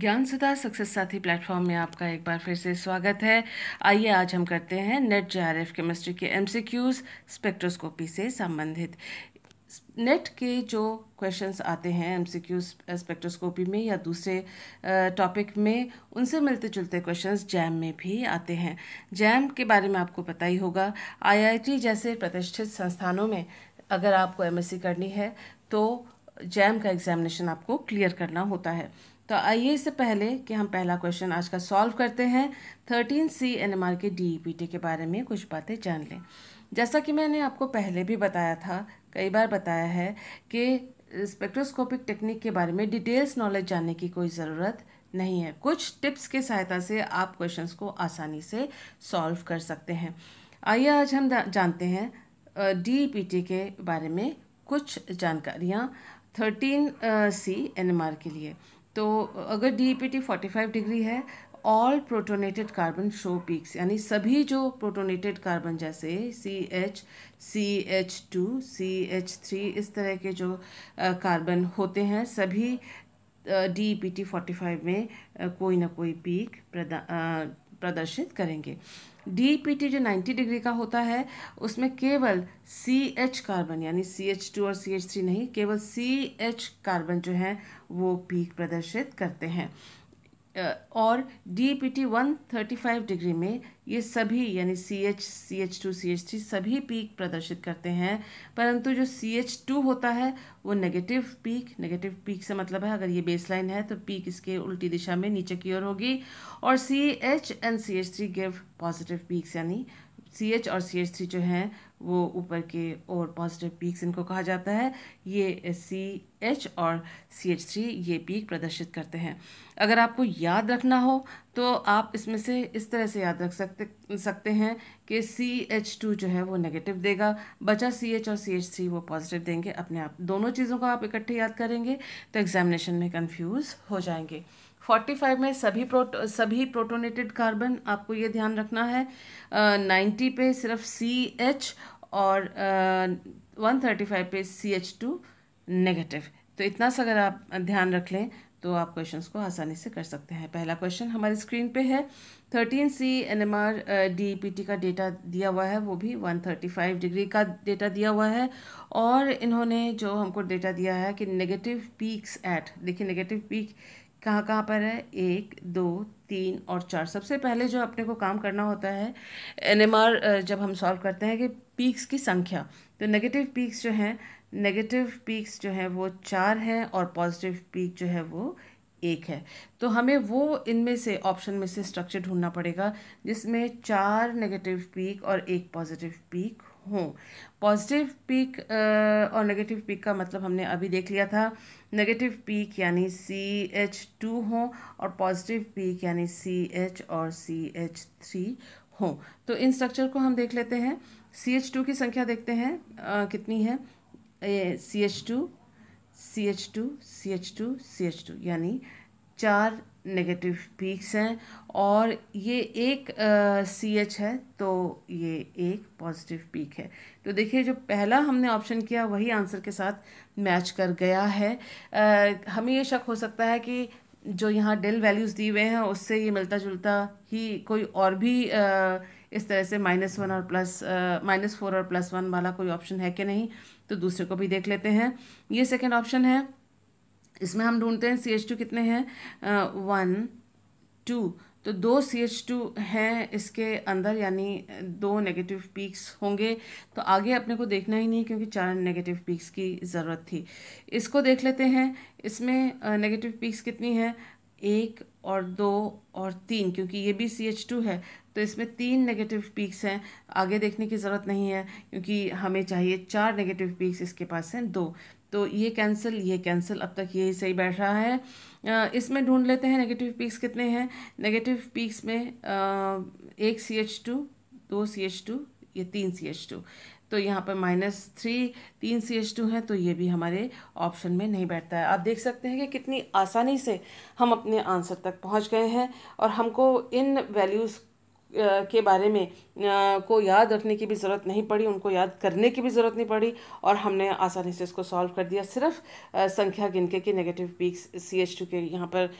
ज्ञान सुधा सक्सेस साथी प्लेटफॉर्म में आपका एक बार फिर से स्वागत है आइए आज हम करते हैं NET J R F chemistry के एम सी क्यूज स्पेक्ट्रोस्कोपी से संबंधित नेट के जो क्वेश्चंस आते हैं एम सी क्यूज स्पेक्ट्रोस्कोपी में या दूसरे टॉपिक में उनसे मिलते जुलते क्वेश्चंस जैम में भी आते हैं जैम के बारे में आपको पता ही होगा आईआईटी जैसे प्रतिष्ठित संस्थानों में अगर आपको एमएससी करनी है तो जैम का एग्जामिनेशन आपको क्लियर करना होता है तो आइए इससे पहले कि हम पहला क्वेश्चन आज का सॉल्व करते हैं thirteen C N M R के डी ई पी टी के बारे में कुछ बातें जान लें जैसा कि मैंने आपको पहले भी बताया था कई बार बताया है कि स्पेक्ट्रोस्कोपिक टेक्निक के बारे में डिटेल्स नॉलेज जानने की कोई ज़रूरत नहीं है कुछ टिप्स के सहायता से आप क्वेश्चंस को आसानी से सॉल्व कर सकते हैं आइए आज हम जानते हैं डी e के बारे में कुछ जानकारियाँ थर्टीन सी एन के लिए तो अगर D P T forty five degree है all protonated carbon show peaks यानी सभी जो प्रोटोनेटेड कार्बन जैसे C H C H two C H three इस तरह के जो कार्बन होते हैं सभी D P T forty five में कोई ना कोई पीक प्रदर्शित करेंगे डी पी टी जो 90 डिग्री का होता है उसमें केवल सी एच कार्बन यानी सी एच टू और सी एच थ्री नहीं केवल सी एच कार्बन जो हैं वो पीक प्रदर्शित करते हैं और D P T one thirty five degree में ये सभी यानी C H C H two C H three सभी पीक प्रदर्शित करते हैं परंतु जो सी एच टू होता है वो नेगेटिव पीक नेगेटिव पीक से मतलब है अगर ये बेसलाइन है तो पीक इसके उल्टी दिशा में नीचे की ओर होगी और C H and C H three give positive peaks यानी सी एच और सी एच थ्री जो हैं वो ऊपर के और पॉजिटिव पीक्स इनको कहा जाता है ये सी एच और सी एच थ्री ये पीक प्रदर्शित करते हैं अगर आपको याद रखना हो तो आप इसमें से इस तरह से याद रख सकते सकते हैं कि सी एच टू जो है वो नेगेटिव देगा बचा सी एच और सी एच थ्री वो पॉजिटिव देंगे अपने आप दोनों चीज़ों को आप इकट्ठे याद करेंगे तो एग्जामिनेशन में कन्फ्यूज़ हो जाएंगे 45 में सभी प्रोट सभी प्रोटोनेटेड कार्बन आपको ये ध्यान रखना है नाइन्टी पे सिर्फ सी एच और वन थर्टी फाइव पे सी एच टू नेगेटिव तो इतना सा अगर आप ध्यान रख लें तो आप क्वेश्चंस को आसानी से कर सकते हैं पहला क्वेश्चन हमारी स्क्रीन पे है thirteen C N M R D P T का डेटा दिया हुआ है वो भी वन थर्टी फाइव डिग्री का डेटा दिया हुआ है और इन्होंने जो हमको डेटा दिया है कि नेगेटिव पीक्स एट देखिए नेगेटिव पीक कहाँ कहाँ पर है एक दो तीन और चार सबसे पहले जो अपने को काम करना होता है एन जब हम सॉल्व करते हैं कि पीक्स की संख्या तो नेगेटिव पीक्स जो हैं नेगेटिव पीक्स जो हैं वो चार हैं और पॉजिटिव पीक जो है वो एक है तो हमें वो इनमें से ऑप्शन में से स्ट्रक्चर ढूंढना पड़ेगा जिसमें चार नेगेटिव पीक और एक पॉजिटिव पीक हों पॉजिटिव पीक और नेगेटिव पीक का मतलब हमने अभी देख लिया था नेगेटिव पीक यानी सी एच टू हों और पॉजिटिव पीक यानी सी एच और सी एच थ्री हों तो इन स्ट्रक्चर को हम देख लेते हैं सी एच टू की संख्या देखते हैं आ, कितनी है C H two C H two C H two C H two यानी चार नेगेटिव पीक्स हैं और ये एक सी एच है तो ये एक पॉजिटिव पीक है तो देखिए जो पहला हमने ऑप्शन किया वही आंसर के साथ मैच कर गया है uh, हमें ये शक हो सकता है कि जो यहाँ डेल वैल्यूज़ दिए हुए हैं उससे ये मिलता जुलता ही कोई और भी आ, इस तरह से माइनस वन और प्लस माइनस फोर और प्लस वन वाला कोई ऑप्शन है कि नहीं तो दूसरे को भी देख लेते हैं ये सेकेंड ऑप्शन है इसमें हम ढूंढते हैं सी एच टू कितने हैं वन टू तो दो सी एच टू हैं इसके अंदर यानी दो नेगेटिव पीक्स होंगे तो आगे अपने को देखना ही नहीं क्योंकि चार नेगेटिव पीक्स की ज़रूरत थी इसको देख लेते हैं इसमें नेगेटिव पीक्स कितनी हैं एक और दो और तीन क्योंकि ये भी सी एच टू है तो इसमें तीन नेगेटिव पीक्स हैं आगे देखने की ज़रूरत नहीं है क्योंकि हमें चाहिए चार नेगेटिव पीक्स इसके पास हैं दो तो ये कैंसिल ये कैंसिल अब तक यही सही बैठ रहा है इसमें ढूंढ लेते हैं नेगेटिव पीक्स कितने हैं नेगेटिव पीक्स में एक सी एच टू दो सी एच टू ये तीन सी एच टू तो यहाँ पर माइनस थ्री तीन सी एच टू है तो ये भी हमारे ऑप्शन में नहीं बैठता है आप देख सकते हैं कि कितनी आसानी से हम अपने आंसर तक पहुँच गए हैं और हमको इन वैल्यूज़ के बारे में को याद रखने की भी ज़रूरत नहीं पड़ी उनको याद करने की भी ज़रूरत नहीं पड़ी और हमने आसानी से इसको सॉल्व कर दिया सिर्फ संख्या गिन के कि negative peaks C H two के यहाँ पर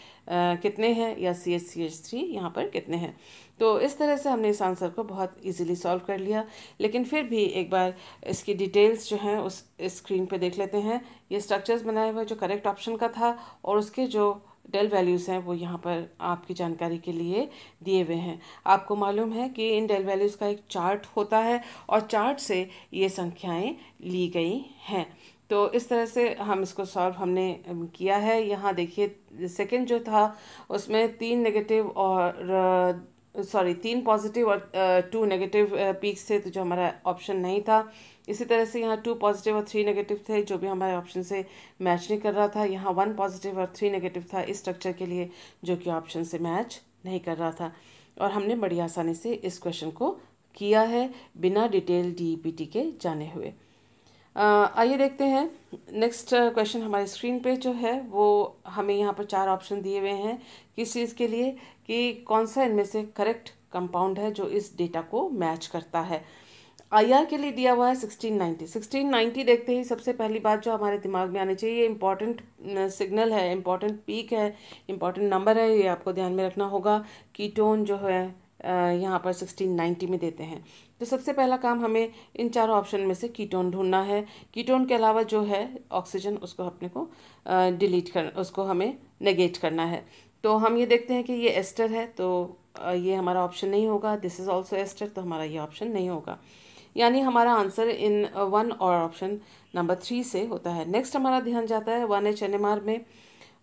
कितने हैं या C H C H three यहाँ पर कितने हैं तो इस तरह से हमने इस आंसर को बहुत इजीली सॉल्व कर लिया लेकिन फिर भी एक बार इसकी डिटेल्स जो हैं उस स्क्रीन पर देख लेते हैं ये स्ट्रक्चर्स बनाए हुए जो करेक्ट ऑप्शन का था और उसके जो डेल वैल्यूज़ हैं वो यहाँ पर आपकी जानकारी के लिए दिए हुए हैं आपको मालूम है कि इन डेल वैल्यूज़ का एक चार्ट होता है और चार्ट से ये संख्याएं ली गई हैं तो इस तरह से हम इसको सॉल्व हमने किया है यहाँ देखिए सेकंड जो था उसमें तीन नेगेटिव और सॉरी तीन पॉजिटिव और टू नेगेटिव पीक्स थे तो जो हमारा ऑप्शन नहीं था इसी तरह से यहाँ टू पॉजिटिव और थ्री नेगेटिव थे जो भी हमारे ऑप्शन से मैच नहीं कर रहा था यहाँ वन पॉजिटिव और थ्री नेगेटिव था इस स्ट्रक्चर के लिए जो कि ऑप्शन से मैच नहीं कर रहा था और हमने बड़ी आसानी से इस क्वेश्चन को किया है बिना डिटेल डी के जाने हुए आइए देखते हैं नेक्स्ट क्वेश्चन हमारे स्क्रीन पे जो है वो हमें यहाँ पर चार ऑप्शन दिए हुए हैं किस चीज़ के लिए कि कौन सा इनमें से करेक्ट कंपाउंड है जो इस डेटा को मैच करता है आई के लिए दिया हुआ है 1690 1690 देखते ही सबसे पहली बात जो हमारे दिमाग में आनी चाहिए इंपॉर्टेंट सिग्नल है इंपॉर्टेंट पीक है इंपॉर्टेंट नंबर है ये आपको ध्यान में रखना होगा कीटोन जो है यहाँ पर 1690 में देते हैं तो सबसे पहला काम हमें इन चारों ऑप्शन में से कीटोन ढूंढना है कीटोन के अलावा जो है ऑक्सीजन उसको अपने को डिलीट कर उसको हमें नेगेट करना है तो हम ये देखते हैं कि ये एस्टर है तो ये हमारा ऑप्शन नहीं होगा दिस इज़ ऑल्सो एस्टर तो हमारा ये ऑप्शन नहीं होगा यानी हमारा आंसर इन वन और ऑप्शन नंबर थ्री से होता है नेक्स्ट हमारा ध्यान जाता है one H N M R में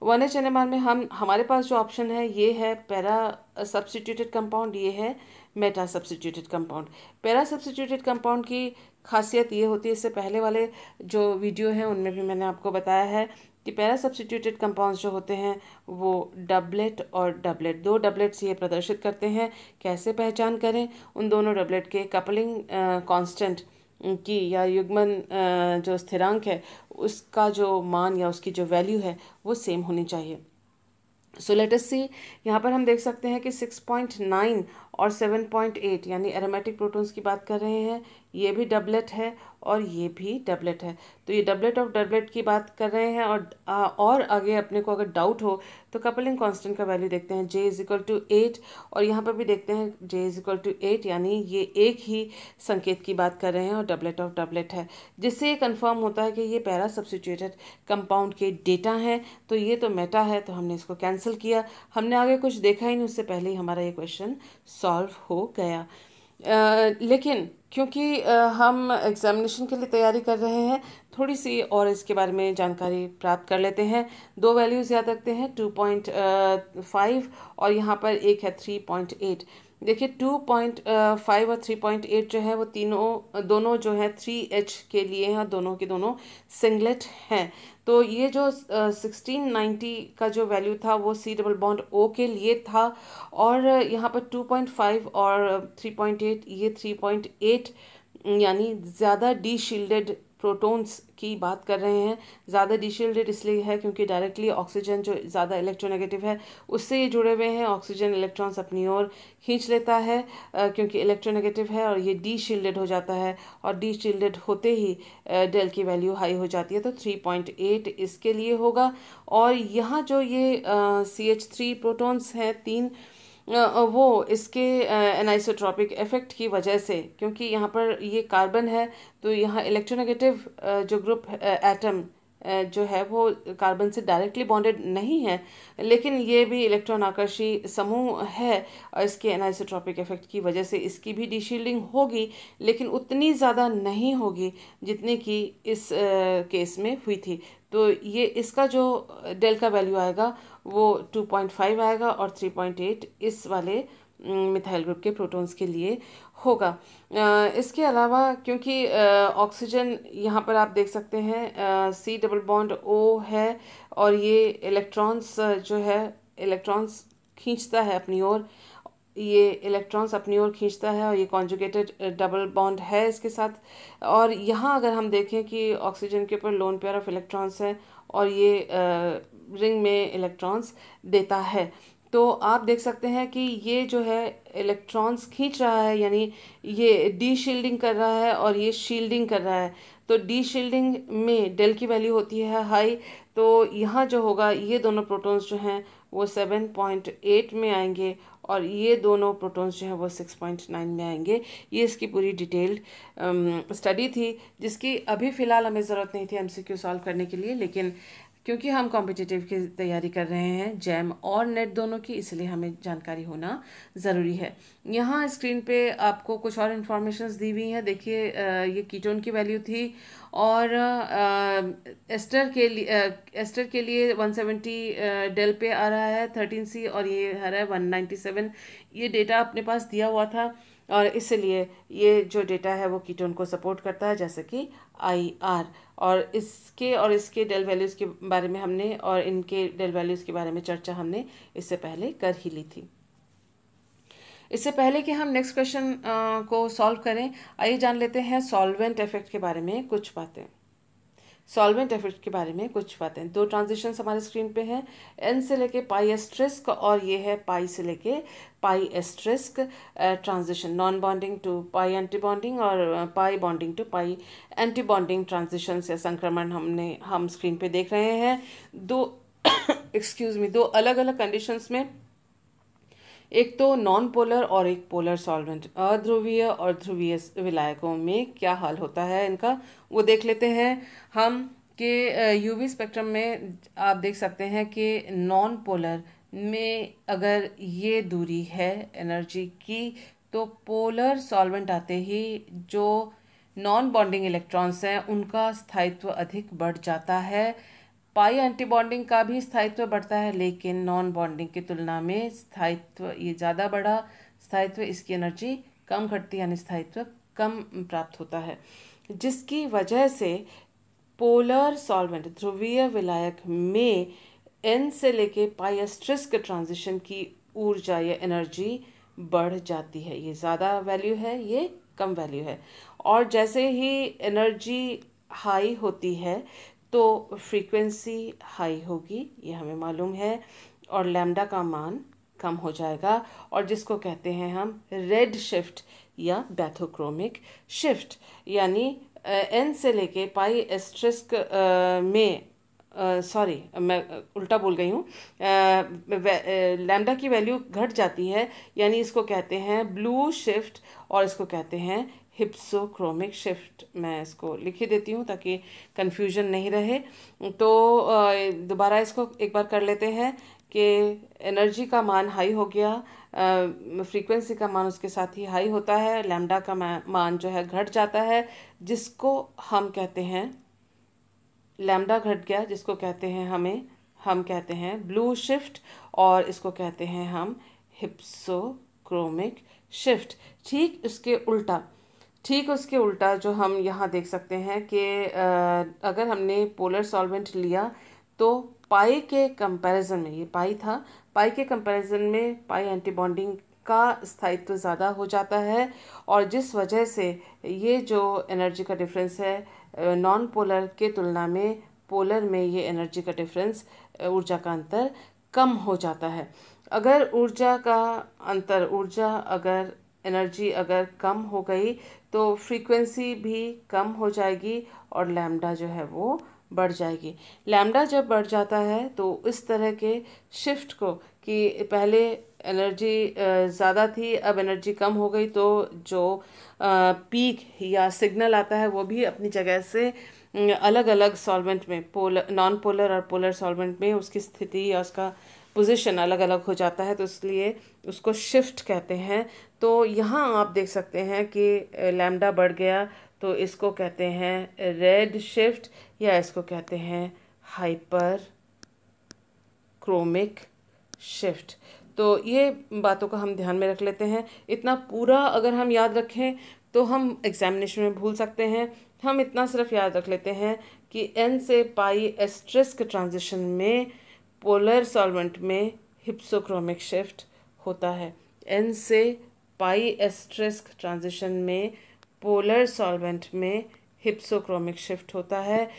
one H N M R में हम हमारे पास जो ऑप्शन है ये है पैरा सब्सिट्यूटेड कंपाउंड ये है meta substituted compound para substituted compound की खासियत ये होती है इससे पहले वाले जो वीडियो हैं उनमें भी मैंने आपको बताया है कि पैरा सब्सिट्यूटेड कंपाउंड्स जो होते हैं वो डबलेट और डबलेट दो डबलेट्स ये प्रदर्शित करते हैं कैसे पहचान करें उन दोनों डबलेट के कपलिंग कांस्टेंट की या युग्मन जो स्थिरांक है उसका जो मान या उसकी जो वैल्यू है वो सेम होनी चाहिए सो लेट अस सी यहाँ पर हम देख सकते हैं कि सिक्स पॉइंट नाइन और 7.8 यानी एरोमेटिक प्रोटॉन्स की बात कर रहे हैं ये भी डबलेट है और ये भी डबलेट है तो ये डबलेट ऑफ डबलेट की बात कर रहे हैं और आ, और आगे अपने को अगर डाउट हो तो कपलिंग कांस्टेंट का वैल्यू देखते हैं J is equal to eight और यहाँ पर भी देखते हैं J is equal to eight यानी ये एक ही संकेत की बात कर रहे हैं और डबलेट ऑफ डबलेट है जिससे ये कन्फर्म होता है कि ये पैरा सब्सिट्यूटेड कंपाउंड के डेटा हैं तो ये तो मेटा है तो हमने इसको कैंसिल किया हमने आगे कुछ देखा ही नहीं उससे पहले ही हमारा ये क्वेश्चन सॉल्व सॉल्व हो गया आ, लेकिन क्योंकि आ, हम एग्ज़ामिनेशन के लिए तैयारी कर रहे हैं थोड़ी सी और इसके बारे में जानकारी प्राप्त कर लेते हैं दो वैल्यूज़ याद रखते हैं टू पॉइंट फाइव और यहाँ पर एक है थ्री पॉइंट एट देखिए टू पॉइंट फाइव और थ्री पॉइंट एट जो है वो तीनों uh, दोनों जो है थ्री एच के लिए हैं दोनों के दोनों सिंगलेट हैं तो ये जो सिक्सटीन uh, नाइन्टी का जो वैल्यू था वो सी डबल बॉन्ड ओ के लिए था और uh, यहाँ पर टू पॉइंट फाइव और थ्री पॉइंट एट ये थ्री पॉइंट एट यानी ज़्यादा डी शील्डेड प्रोटॉन्स की बात कर रहे हैं ज़्यादा डिशील्डेड इसलिए है क्योंकि डायरेक्टली ऑक्सीजन जो ज़्यादा इलेक्ट्रोनेगेटिव है उससे ये जुड़े हुए हैं ऑक्सीजन इलेक्ट्रॉन्स अपनी ओर खींच लेता है क्योंकि इलेक्ट्रोनेगेटिव है और ये डी शील्डेड हो जाता है और डी शील्डेड होते ही डेल की वैल्यू हाई हो जाती है तो थ्री पॉइंट एट इसके लिए होगा और यहाँ जो ये सी एच थ्री प्रोटोन्स हैं तीन वो इसके एनाइसोट्रॉपिक इफ़ेक्ट की वजह से क्योंकि यहाँ पर ये कार्बन है तो यहाँ इलेक्ट्रोनेगेटिव जो ग्रुप एटम जो है वो कार्बन से डायरेक्टली बॉन्डेड नहीं है लेकिन ये भी इलेक्ट्रॉन आकर्षी समूह है और इसके एनाइसोट्रॉपिक इफेक्ट की वजह से इसकी भी डिशील्डिंग होगी लेकिन उतनी ज़्यादा नहीं होगी जितनी कि इस केस में हुई थी तो ये इसका जो डेल का वैल्यू आएगा वो टू पॉइंट फाइव आएगा और थ्री पॉइंट एट इस वाले मिथाइल ग्रुप के प्रोटॉन्स के लिए होगा इसके अलावा क्योंकि ऑक्सीजन यहाँ पर आप देख सकते हैं सी डबल बॉन्ड ओ है और ये इलेक्ट्रॉन्स जो है इलेक्ट्रॉन्स खींचता है अपनी ओर ये इलेक्ट्रॉन्स अपनी ओर खींचता है और ये कॉन्जुगेटेड डबल बॉन्ड है इसके साथ और यहाँ अगर हम देखें कि ऑक्सीजन के ऊपर लोन पेयर ऑफ इलेक्ट्रॉन्स है और ये रिंग में इलेक्ट्रॉन्स देता है तो आप देख सकते हैं कि ये जो है इलेक्ट्रॉन्स खींच रहा है यानी ये डी शील्डिंग कर रहा है और ये शील्डिंग कर रहा है तो डी शील्डिंग में डेल की वैल्यू होती है हाई तो यहाँ जो होगा ये दोनों प्रोटॉन्स जो हैं वो सेवन पॉइंट एट में आएंगे और ये दोनों प्रोटॉन्स जो है वो सिक्स पॉइंट नाइन में आएंगे ये इसकी पूरी डिटेल्ड स्टडी um, थी जिसकी अभी फ़िलहाल हमें ज़रूरत नहीं थी एमसीक्यू सॉल्व करने के लिए लेकिन क्योंकि हम कॉम्पिटिटिव की तैयारी कर रहे हैं जैम और नेट दोनों की इसलिए हमें जानकारी होना ज़रूरी है यहाँ स्क्रीन पे आपको कुछ और इन्फॉर्मेशन दी हुई हैं देखिए ये कीटोन की वैल्यू थी और एस्टर के लिए एस्टर के लिए 170 डेल पे आ रहा है 13C और ये आ रहा है 197 ये डेटा अपने पास दिया हुआ था और इसलिए ये जो डेटा है वो कीटोन को सपोर्ट करता है जैसे कि आई आर और इसके और इसके डेल वैल्यूज़ के बारे में हमने और इनके डेल वैल्यूज़ के बारे में चर्चा हमने इससे पहले कर ही ली थी इससे पहले कि हम नेक्स्ट क्वेश्चन को सॉल्व करें आइए जान लेते हैं सॉल्वेंट इफेक्ट के बारे में कुछ बातें सॉल्वेंट एफेक्ट के बारे में कुछ बातें दो ट्रांजिशन हमारे स्क्रीन पे हैं एन से लेके पाई एस्ट्रिस्क और ये है पाई से लेके pi asterisk transition non bonding to pi anti bonding और pi bonding to pi anti bonding transition या संक्रमण हमने हम स्क्रीन पे देख रहे हैं दो एक्सक्यूज़ मी दो अलग अलग कंडीशंस में एक तो नॉन पोलर और एक पोलर सॉल्वेंट अध्रुवीय और ध्रुवीय विलायकों में क्या हाल होता है इनका वो देख लेते हैं हम कि यूवी स्पेक्ट्रम में आप देख सकते हैं कि नॉन पोलर में अगर ये दूरी है एनर्जी की तो पोलर सॉल्वेंट आते ही जो नॉन बॉन्डिंग इलेक्ट्रॉन्स हैं उनका स्थायित्व अधिक बढ़ जाता है पाई एंटी बॉन्डिंग का भी स्थायित्व बढ़ता है लेकिन नॉन बॉन्डिंग की तुलना में स्थायित्व ये ज़्यादा बढ़ा स्थायित्व इसकी एनर्जी कम घटती यानी स्थायित्व कम प्राप्त होता है जिसकी वजह से पोलर सॉल्वेंट ध्रुवीय विलायक में एन से लेके पाइस्ट्रिस के ट्रांजिशन की ऊर्जा या एनर्जी बढ़ जाती है ये ज़्यादा वैल्यू है ये कम वैल्यू है और जैसे ही एनर्जी हाई होती है तो फ्रीक्वेंसी हाई होगी ये हमें मालूम है और लैम्डा का मान कम हो जाएगा और जिसको कहते हैं हम रेड शिफ्ट या बैथोक्रोमिक शिफ्ट यानी एन से लेके पाई एस्ट्रिस्क में सॉरी मैं उल्टा बोल गई हूँ लैम्डा की वैल्यू घट जाती है यानी इसको कहते हैं ब्लू शिफ्ट और इसको कहते हैं हिप्सोक्रोमिक शिफ्ट मैं इसको लिख ही देती हूँ ताकि कन्फ्यूजन नहीं रहे तो दोबारा इसको एक बार कर लेते हैं कि एनर्जी का मान हाई हो गया फ्रीक्वेंसी का मान उसके साथ ही हाई होता है लैम्डा का मान जो है घट जाता है जिसको हम कहते हैं लैम्डा घट गया जिसको कहते हैं हमें हम कहते हैं ब्लू शिफ्ट और इसको कहते हैं हम हिप्सोक्रोमिक शिफ्ट ठीक उसके उल्टा ठीक उसके उल्टा जो हम यहाँ देख सकते हैं कि अगर हमने पोलर सॉल्वेंट लिया तो पाई के कंपैरिजन में ये पाई था पाई के कंपैरिजन में पाई एंटीबॉन्डिंग का स्थायित्व तो ज़्यादा हो जाता है और जिस वजह से ये जो एनर्जी का डिफरेंस है नॉन पोलर के तुलना में पोलर में ये एनर्जी का डिफरेंस ऊर्जा का अंतर कम हो जाता है अगर ऊर्जा का अंतर ऊर्जा अगर एनर्जी अगर कम हो गई तो फ्रीक्वेंसी भी कम हो जाएगी और लैम्डा जो है वो बढ़ जाएगी लैम्डा जब बढ़ जाता है तो इस तरह के शिफ्ट को कि पहले एनर्जी ज़्यादा थी अब एनर्जी कम हो गई तो जो पीक या सिग्नल आता है वो भी अपनी जगह से अलग अलग सॉल्वेंट में पोलर नॉन पोलर और पोलर सॉल्वेंट में उसकी स्थिति या उसका पोजीशन अलग अलग हो जाता है तो इसलिए उसको शिफ्ट कहते हैं तो यहाँ आप देख सकते हैं कि लैम्डा बढ़ गया तो इसको कहते हैं रेड शिफ्ट या इसको कहते हैं हाइपर क्रोमिक शिफ्ट तो ये बातों का हम ध्यान में रख लेते हैं इतना पूरा अगर हम याद रखें तो हम एग्जामिनेशन में भूल सकते हैं हम इतना सिर्फ याद रख लेते हैं कि एन से पाई एस्ट्रिस्क ट्रांजिशन में पोलर सॉल्वेंट में हिप्सोक्रोमिक शिफ्ट होता है एन से पाई एस्ट्रिस्क ट्रांजिशन में पोलर सॉल्वेंट में हिप्सोक्रोमिक शिफ्ट होता है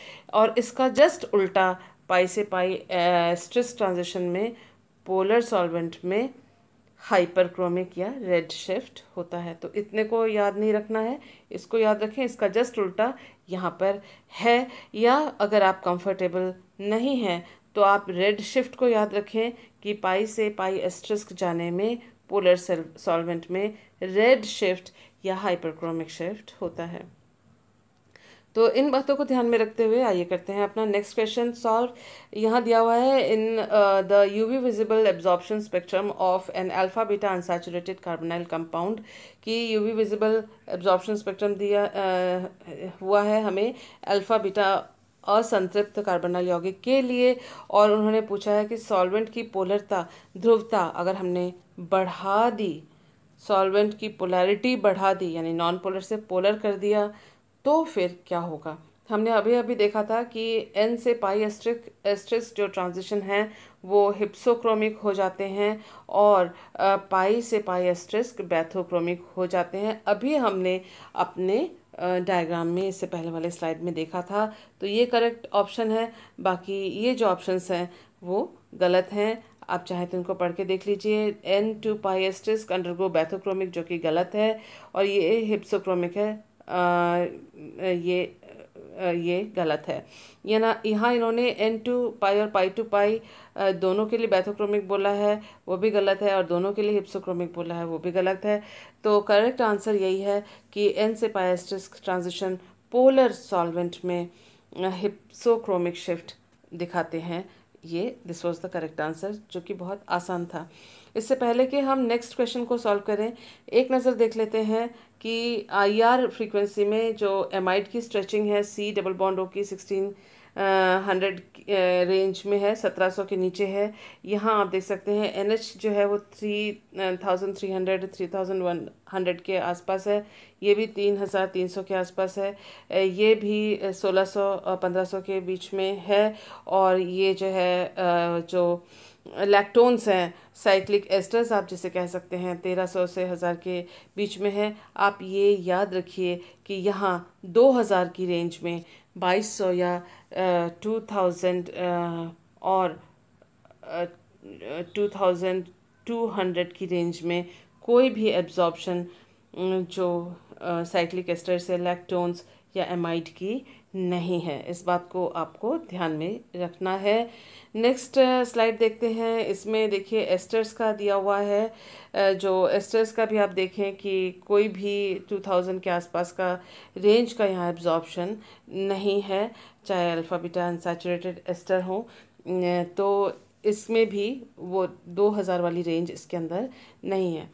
और इसका जस्ट उल्टा पाई से पाई एस्ट्रिस ट्रांजिशन में पोलर सॉल्वेंट में हाइपरक्रोमिक या रेड शिफ्ट होता है तो इतने को याद नहीं रखना है इसको याद रखें इसका जस्ट उल्टा यहाँ पर है या अगर आप कंफर्टेबल नहीं हैं तो आप रेड शिफ्ट को याद रखें कि पाई से पाई एस्ट्रिस्क जाने में पोलर सॉल्वेंट में रेड शिफ्ट या हाइपरक्रोमिक शिफ्ट होता है तो इन बातों को ध्यान में रखते हुए आइए करते हैं अपना नेक्स्ट क्वेश्चन सॉल्व यहाँ दिया हुआ है in the UV visible absorption spectrum of an alpha beta unsaturated carbonyl compound कि यूवी विजिबल एब्जॉर्प्शन स्पेक्ट्रम दिया uh, हुआ है हमें अल्फा बीटा असंतृप्त कार्बनल यौगिक के लिए और उन्होंने पूछा है कि सॉल्वेंट की पोलरता ध्रुवता अगर हमने बढ़ा दी सॉल्वेंट की पोलैरिटी बढ़ा दी यानी नॉन पोलर से पोलर कर दिया तो फिर क्या होगा हमने अभी अभी देखा था कि एन से पाई एस्ट्रिक एस्ट्रिक जो ट्रांजिशन हैं वो हिप्सोक्रोमिक हो जाते हैं और पाई से पाई एस्ट्रिक बैथोक्रोमिक हो जाते हैं अभी हमने अपने डायग्राम में इससे पहले वाले स्लाइड में देखा था तो ये करेक्ट ऑप्शन है बाकी ये जो ऑप्शंस हैं वो गलत हैं आप चाहे तो इनको पढ़ के देख लीजिए N to pi asterisk undergo bathochromic जो कि गलत है और ये हिप्सोक्रोमिक है आ, ये ये गलत है ये ना यहाँ इन्होंने एन टू पाई और पाई टू पाई दोनों के लिए बैथोक्रोमिक बोला है वो भी गलत है और दोनों के लिए हिप्सोक्रोमिक बोला है वो भी गलत है तो करेक्ट आंसर यही है कि एन से पाइस्टिस्क ट्रांजिशन पोलर सॉल्वेंट में हिप्सोक्रोमिक शिफ्ट दिखाते हैं ये this was the correct answer जो कि बहुत आसान था इससे पहले कि हम नेक्स्ट क्वेश्चन को सॉल्व करें एक नज़र देख लेते हैं कि आई आर फ्रीक्वेंसी में जो एमाइड की स्ट्रेचिंग है सी डबल बॉन्ड ओ की सिक्सटीन हंड्रेड रेंज में है सत्रह सौ के नीचे है यहाँ आप देख सकते हैं एन एच जो है वो three thousand three hundred three thousand one hundred के आसपास है ये भी तीन हज़ार तीन सौ के आसपास है ये भी सोलह सौ पंद्रह सौ के बीच में है और ये जो है जो लैक्टोन्स हैं साइक्लिक एस्टर्स आप जिसे कह सकते हैं तेरह सौ से हज़ार के बीच में है आप ये याद रखिए कि यहाँ दो हज़ार की रेंज में बाईस सौ या टू थाउजेंड और टू थाउजेंड टू हंड्रेड की रेंज में कोई भी एब्जॉर्बशन जो साइक्लिक एस्टर है लैक्टोन्स या एमाइड की नहीं है इस बात को आपको ध्यान में रखना है नेक्स्ट स्लाइड देखते हैं इसमें देखिए एस्टर्स का दिया हुआ है जो एस्टर्स का भी आप देखें कि कोई भी 2000 के आसपास का रेंज का यहाँ एब्जॉर्बशन नहीं है चाहे अल्फ़ाबीटा अनसेचुरेटेड एस्टर हो तो इसमें भी वो 2000 वाली रेंज इसके अंदर नहीं है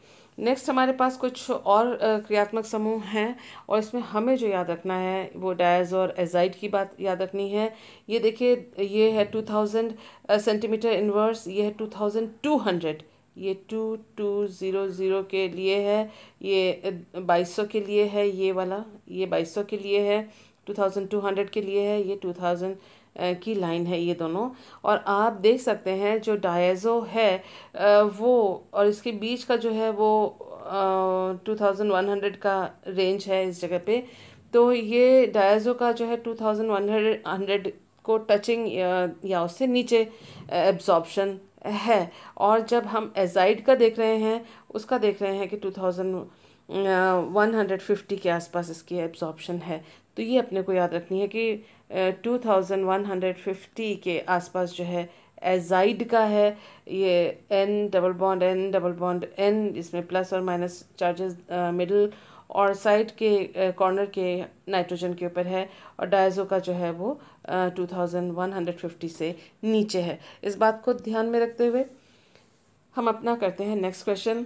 नेक्स्ट हमारे पास कुछ और क्रियात्मक समूह हैं और इसमें हमें जो याद रखना है वो डायज और एजाइड की बात याद रखनी है ये देखिए ये है टू थाउजेंड सेंटीमीटर इनवर्स ये है टू थाउजेंड टू हंड्रेड ये टू टू ज़ीरो ज़ीरो के लिए है ये बाईस सौ के लिए है ये वाला ये बाईस सौ के लिए है टू थाउजेंड टू हंड्रेड के लिए है ये टू थाउजेंड की लाइन है ये दोनों और आप देख सकते हैं जो डायज़ो है वो और इसके बीच का जो है वो टू थाउजेंड वन हंड्रेड का रेंज है इस जगह पे तो ये डायज़ो का जो है two thousand one hundred hundred को टचिंग या उससे नीचे एब्जॉर्बशन है और जब हम एजाइड का देख रहे हैं उसका देख रहे हैं कि two thousand one hundred fifty के आसपास इसकी एब्जॉर्बशन है तो ये अपने को याद रखनी है कि two thousand one hundred fifty के आसपास जो है एजाइड का है ये N double bond N double bond N इसमें प्लस और माइनस चार्जेस मिडल और साइड के कॉर्नर के नाइट्रोजन के ऊपर है और डायजो का जो है वो two thousand one hundred fifty से नीचे है इस बात को ध्यान में रखते हुए हम अपना करते हैं नेक्स्ट क्वेश्चन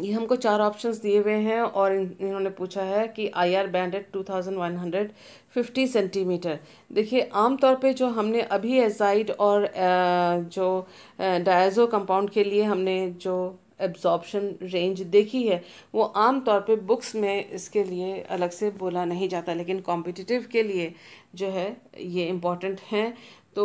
ये हमको चार ऑप्शंस दिए हुए हैं और इन, इन्होंने पूछा है कि I R banded two thousand one hundred fifty centimetre देखिए आमतौर पे जो हमने अभी एजाइड और जो डायजो कंपाउंड के लिए हमने जो एब्जॉर्बशन रेंज देखी है वो आम तौर पे बुक्स में इसके लिए अलग से बोला नहीं जाता लेकिन कॉम्पिटिटिव के लिए जो है ये इम्पॉर्टेंट हैं तो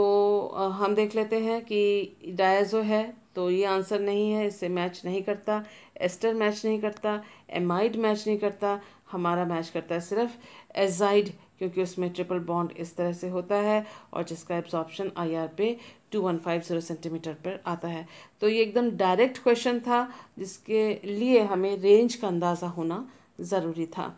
हम देख लेते हैं कि डायजो है तो ये आंसर नहीं है इससे मैच नहीं करता एस्टर मैच नहीं करता एमाइड मैच नहीं करता हमारा मैच करता है सिर्फ एजाइड क्योंकि उसमें ट्रिपल बॉन्ड इस तरह से होता है और जिसका एब्जॉर्प्शन आई आर पे two one five zero centimetre पर आता है तो ये एकदम डायरेक्ट क्वेश्चन था जिसके लिए हमें रेंज का अंदाज़ा होना ज़रूरी था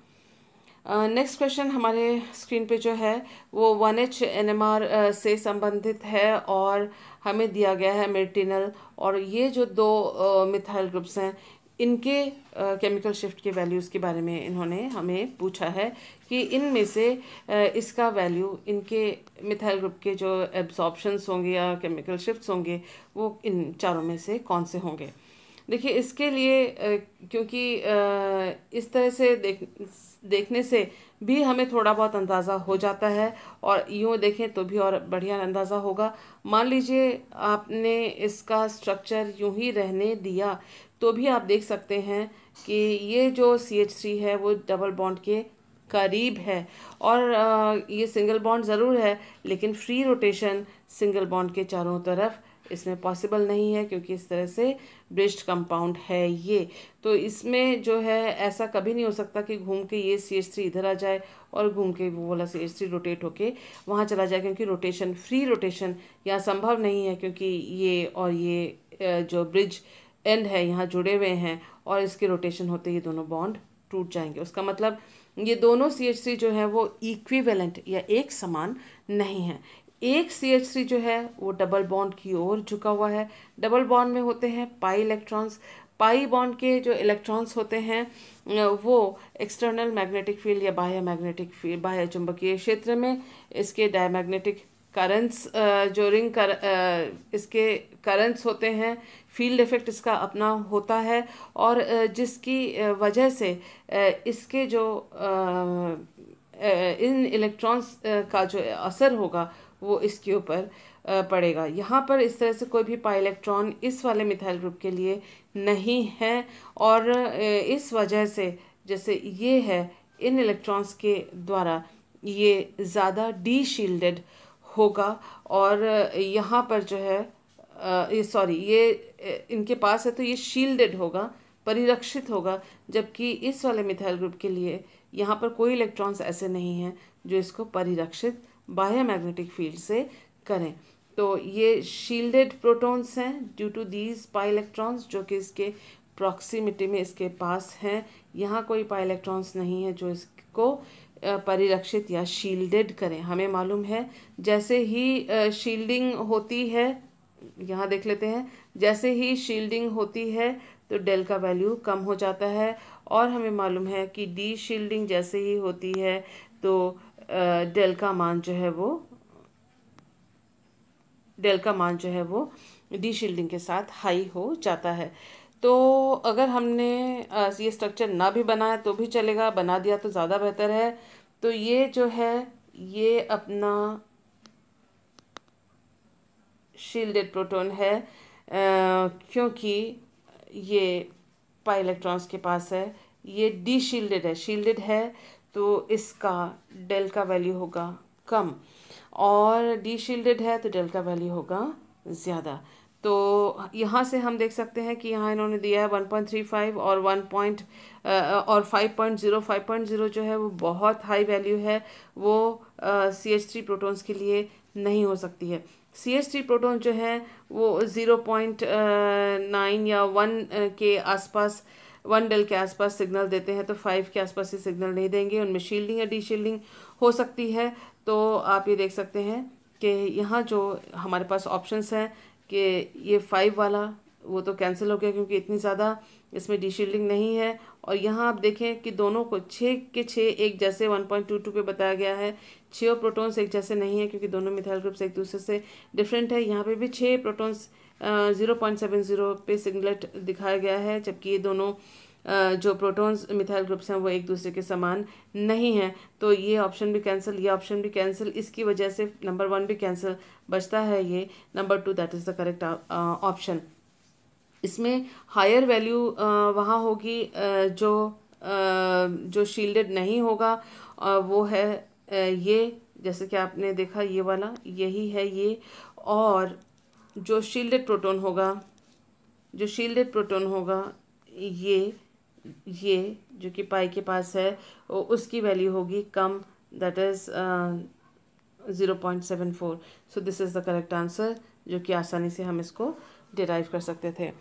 नेक्स्ट uh, क्वेश्चन हमारे स्क्रीन पे जो है वो one H N M R से संबंधित है और हमें दिया गया है मेटिनल और ये जो दो मिथाइल uh, ग्रुप्स हैं इनके केमिकल शिफ्ट के वैल्यूज़ के बारे में इन्होंने हमें पूछा है कि इनमें से इसका वैल्यू इनके मिथाइल ग्रुप के जो एब्जॉर्बशंस होंगे या केमिकल शिफ्ट होंगे वो इन चारों में से कौन से होंगे देखिए इसके लिए क्योंकि इस तरह से देख देखने से भी हमें थोड़ा बहुत अंदाज़ा हो जाता है और यूँ देखें तो भी और बढ़िया अंदाज़ा होगा मान लीजिए आपने इसका स्ट्रक्चर यूँ ही रहने दिया तो भी आप देख सकते हैं कि ये जो सी एच थ्री है वो डबल बॉन्ड के करीब है और ये सिंगल बॉन्ड ज़रूर है लेकिन फ्री रोटेशन सिंगल बॉन्ड के चारों तरफ इसमें पॉसिबल नहीं है क्योंकि इस तरह से ब्रिस्ट कंपाउंड है ये तो इसमें जो है ऐसा कभी नहीं हो सकता कि घूम के ये सी एच थ्री इधर आ जाए और घूम के वो वाला सी एच थ्री रोटेट होके वहाँ चला जाए क्योंकि रोटेशन फ्री रोटेशन यहाँ संभव नहीं है क्योंकि ये और ये जो ब्रिज एंड है यहाँ जुड़े हुए हैं और इसके रोटेशन होते ही दोनों बॉन्ड टूट जाएंगे उसका मतलब ये दोनों सी एच थ्री जो है वो इक्विवेलेंट या एक समान नहीं है एक सी एच थ्री जो है वो डबल बॉन्ड की ओर झुका हुआ है डबल बॉन्ड में होते हैं पाई इलेक्ट्रॉन्स पाई बॉन्ड के जो इलेक्ट्रॉन्स होते हैं वो एक्सटर्नल मैग्नेटिक फील्ड या बाह्य मैग्नेटिक फील्ड बाह्य चुंबकीय क्षेत्र में इसके डायमैग्नेटिक करंट्स जो रिंग कर इसके करंट्स होते हैं फील्ड इफेक्ट इसका अपना होता है और जिसकी वजह से इसके जो इन इलेक्ट्रॉन्स का जो असर होगा वो इसके ऊपर पड़ेगा यहाँ पर इस तरह से कोई भी पाई इलेक्ट्रॉन इस वाले मिथाइल ग्रुप के लिए नहीं है और इस वजह से जैसे ये है इन इलेक्ट्रॉन्स के द्वारा ये ज़्यादा डी शील्डेड होगा और यहाँ पर जो है ये सॉरी ये इनके पास है तो ये शील्डेड होगा परिरक्षित होगा जबकि इस वाले मिथाइल ग्रुप के लिए यहाँ पर कोई इलेक्ट्रॉन्स ऐसे नहीं हैं जो इसको परिरक्षित बाह्य मैग्नेटिक फील्ड से करें तो ये शील्डेड प्रोटॉन्स हैं due to these pi electrons जो कि इसके प्रॉक्सीमिटी में इसके पास हैं यहाँ कोई पाई इलेक्ट्रॉन्स नहीं है जो इसको परिरक्षित या शील्डेड करें हमें मालूम है जैसे ही शील्डिंग होती है यहाँ देख लेते हैं जैसे ही शील्डिंग होती है तो डेल का वैल्यू कम हो जाता है और हमें मालूम है कि डी शील्डिंग जैसे ही होती है तो डेल का मान जो है वो डेल का मान जो है वो डी शील्डिंग के साथ हाई हो जाता है तो अगर हमने ये स्ट्रक्चर ना भी बनाया तो भी चलेगा बना दिया तो ज़्यादा बेहतर है तो ये जो है ये अपना शील्डेड प्रोटॉन है क्योंकि ये पाई इलेक्ट्रॉन्स के पास है ये डी शील्डेड है शील्डेड है तो इसका डेल का वैल्यू होगा कम और डी शील्डेड है तो डेल का वैल्यू होगा ज़्यादा तो यहाँ से हम देख सकते हैं कि यहाँ इन्होंने दिया है वन पॉइंट थ्री फाइव और वन पॉइंट और five point zero five point zero जो है वो बहुत हाई वैल्यू है वो सी एच थ्री प्रोटोन्स के लिए नहीं हो सकती है सी एच थ्री प्रोटोन जो है वो ज़ीरो पॉइंट नाइन या वन के आसपास uh, वन डेल के आसपास सिग्नल देते हैं तो फाइव के आसपास ये सिग्नल नहीं देंगे उनमें शील्डिंग या डी शील्डिंग हो सकती है तो आप ये देख सकते हैं कि यहाँ जो हमारे पास ऑप्शंस हैं कि ये फाइव वाला वो तो कैंसिल हो गया क्योंकि इतनी ज़्यादा इसमें डी शील्डिंग नहीं है और यहाँ आप देखें कि दोनों को छः के छः एक जैसे वन पॉइंट टू टू पे बताया गया है छः और प्रोटॉन्स एक जैसे नहीं है क्योंकि दोनों मिथाइल ग्रुप्स एक दूसरे से डिफरेंट है यहाँ पे भी छः protons zero point seven zero पे सिंगलेट दिखाया गया है जबकि ये दोनों जो प्रोटॉन्स मिथाइल ग्रुप्स हैं वो एक दूसरे के समान नहीं हैं तो ये ऑप्शन भी कैंसिल ये ऑप्शन भी कैंसिल इसकी वजह से नंबर वन भी कैंसिल बचता है ये number two that is the correct option इसमें हायर वैल्यू वहाँ होगी जो जो शील्डेड नहीं होगा वो है ये जैसे कि आपने देखा ये वाला यही है ये और जो शील्डेड प्रोटोन होगा जो शील्डेड प्रोटोन होगा ये ये जो कि पाई के पास है उसकी वैल्यू होगी कम that is zero point seven four so this is the correct answer जो कि आसानी से हम इसको डिराइव कर सकते थे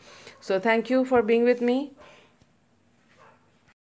so thank you for being with me